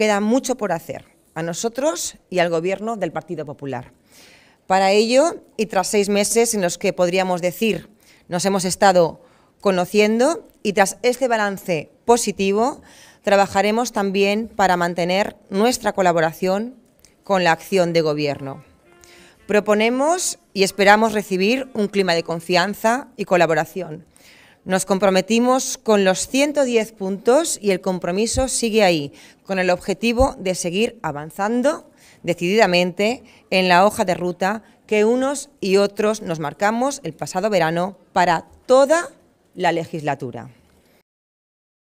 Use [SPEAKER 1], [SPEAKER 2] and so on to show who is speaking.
[SPEAKER 1] Queda mucho por hacer, a nosotros y al Gobierno del Partido Popular. Para ello, y tras seis meses en los que podríamos decir nos hemos estado conociendo y tras este balance positivo, trabajaremos también para mantener nuestra colaboración con la acción de Gobierno. Proponemos y esperamos recibir un clima de confianza y colaboración nos comprometimos con los 110 puntos y el compromiso sigue ahí, con el objetivo de seguir avanzando decididamente en la hoja de ruta que unos y otros nos marcamos el pasado verano para toda la legislatura.